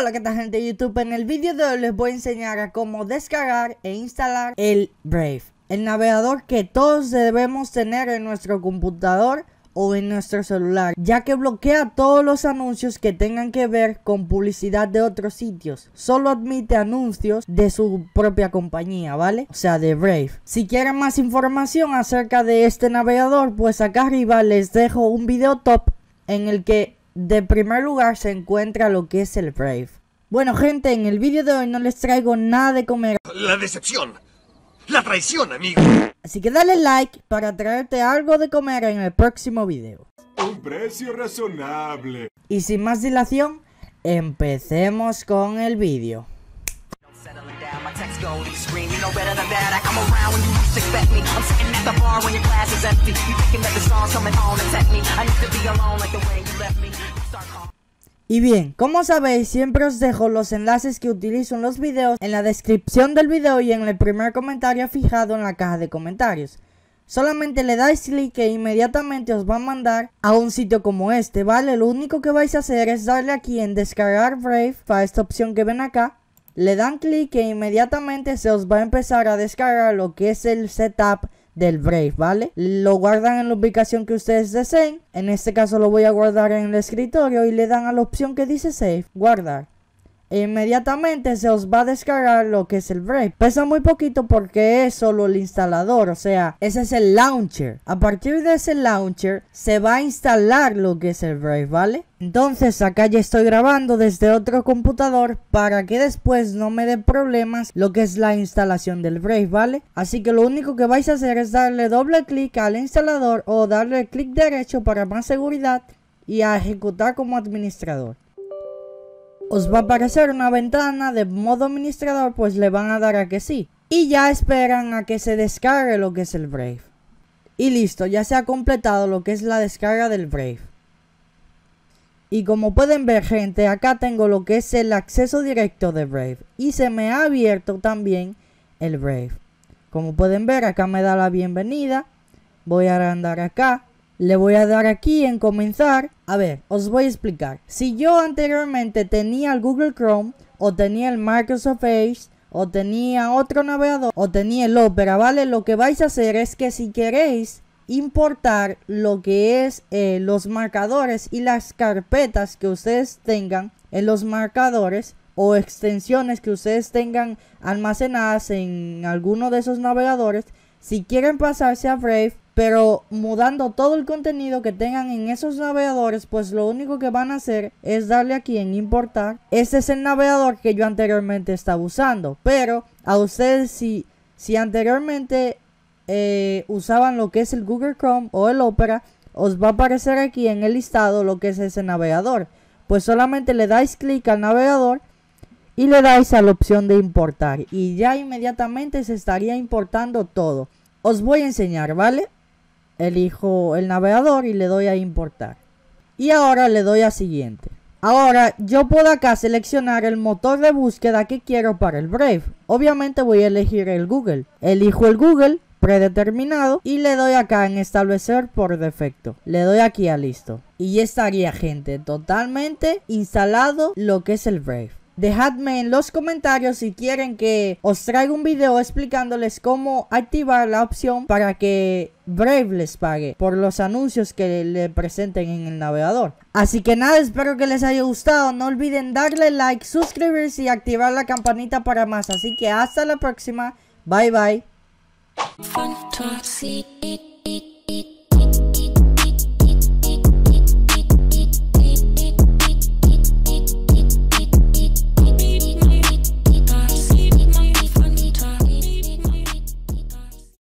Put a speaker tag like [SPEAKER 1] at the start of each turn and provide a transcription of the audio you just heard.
[SPEAKER 1] hola que tal gente de YouTube, en el vídeo de hoy les voy a enseñar a cómo descargar e instalar el Brave, el navegador que todos debemos tener en nuestro computador o en nuestro celular, ya que bloquea todos los anuncios que tengan que ver con publicidad de otros sitios. Solo admite anuncios de su propia compañía, ¿vale? O sea, de Brave. Si quieren más información acerca de este navegador, pues acá arriba les dejo un video top en el que de primer lugar se encuentra lo que es el Brave. Bueno gente, en el vídeo de hoy no les traigo nada de comer. La decepción. La traición, amigo. Así que dale like para traerte algo de comer en el próximo vídeo Un precio razonable. Y sin más dilación, empecemos con el vídeo. Y bien, como sabéis, siempre os dejo los enlaces que utilizo en los videos en la descripción del video y en el primer comentario fijado en la caja de comentarios. Solamente le dais clic e inmediatamente os va a mandar a un sitio como este, ¿vale? Lo único que vais a hacer es darle aquí en descargar Brave, para esta opción que ven acá, le dan clic e inmediatamente se os va a empezar a descargar lo que es el setup del Brave, ¿vale? Lo guardan en la ubicación que ustedes deseen. En este caso lo voy a guardar en el escritorio y le dan a la opción que dice Save, guardar inmediatamente se os va a descargar lo que es el Brave. Pesa muy poquito porque es solo el instalador, o sea, ese es el launcher. A partir de ese launcher se va a instalar lo que es el Brave, ¿vale? Entonces acá ya estoy grabando desde otro computador para que después no me dé problemas lo que es la instalación del Brave, ¿vale? Así que lo único que vais a hacer es darle doble clic al instalador o darle clic derecho para más seguridad y a ejecutar como administrador os va a aparecer una ventana de modo administrador, pues le van a dar a que sí. Y ya esperan a que se descargue lo que es el Brave. Y listo, ya se ha completado lo que es la descarga del Brave. Y como pueden ver gente, acá tengo lo que es el acceso directo de Brave. Y se me ha abierto también el Brave. Como pueden ver, acá me da la bienvenida. Voy a andar acá. Le voy a dar aquí en comenzar. A ver, os voy a explicar. Si yo anteriormente tenía el Google Chrome o tenía el Microsoft Edge o tenía otro navegador o tenía el Opera, ¿vale? Lo que vais a hacer es que si queréis importar lo que es eh, los marcadores y las carpetas que ustedes tengan en los marcadores o extensiones que ustedes tengan almacenadas en alguno de esos navegadores. Si quieren pasarse a Brave, pero mudando todo el contenido que tengan en esos navegadores, pues lo único que van a hacer es darle aquí en importar. Este es el navegador que yo anteriormente estaba usando, pero a ustedes si, si anteriormente eh, usaban lo que es el Google Chrome o el Opera, os va a aparecer aquí en el listado lo que es ese navegador. Pues solamente le dais clic al navegador y le dais a la opción de importar y ya inmediatamente se estaría importando todo. Os voy a enseñar, ¿vale? elijo el navegador y le doy a importar. Y ahora le doy a siguiente. Ahora yo puedo acá seleccionar el motor de búsqueda que quiero para el Brave. Obviamente voy a elegir el Google. Elijo el Google predeterminado y le doy acá en establecer por defecto. Le doy aquí a listo. Y ya estaría gente totalmente instalado lo que es el Brave. Dejadme en los comentarios si quieren que os traiga un video explicándoles cómo activar la opción para que Brave les pague por los anuncios que le presenten en el navegador. Así que nada, espero que les haya gustado. No olviden darle like, suscribirse y activar la campanita para más. Así que hasta la próxima. Bye bye.